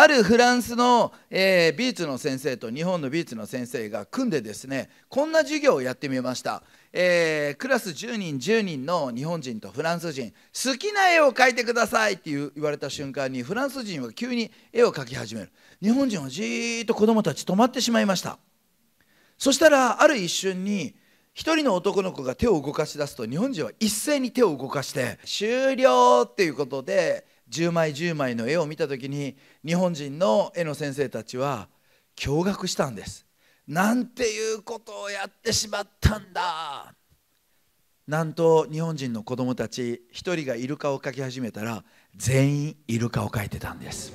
あるフランスの、えー、美術の先生と日本の美術の先生が組んでですねこんな授業をやってみました、えー、クラス10人10人の日本人とフランス人好きな絵を描いてくださいって言われた瞬間にフランス人は急に絵を描き始める日本人はじーっと子どもたち止まってしまいましたそしたらある一瞬に一人の男の子が手を動かし出すと日本人は一斉に手を動かして終了っていうことで10枚10枚の絵を見た時に日本人の絵の先生たちは驚愕したんです。なんていうことをやってしまったんだなんと日本人の子供たち1人がイルカを描き始めたら全員イルカを描いてたんです。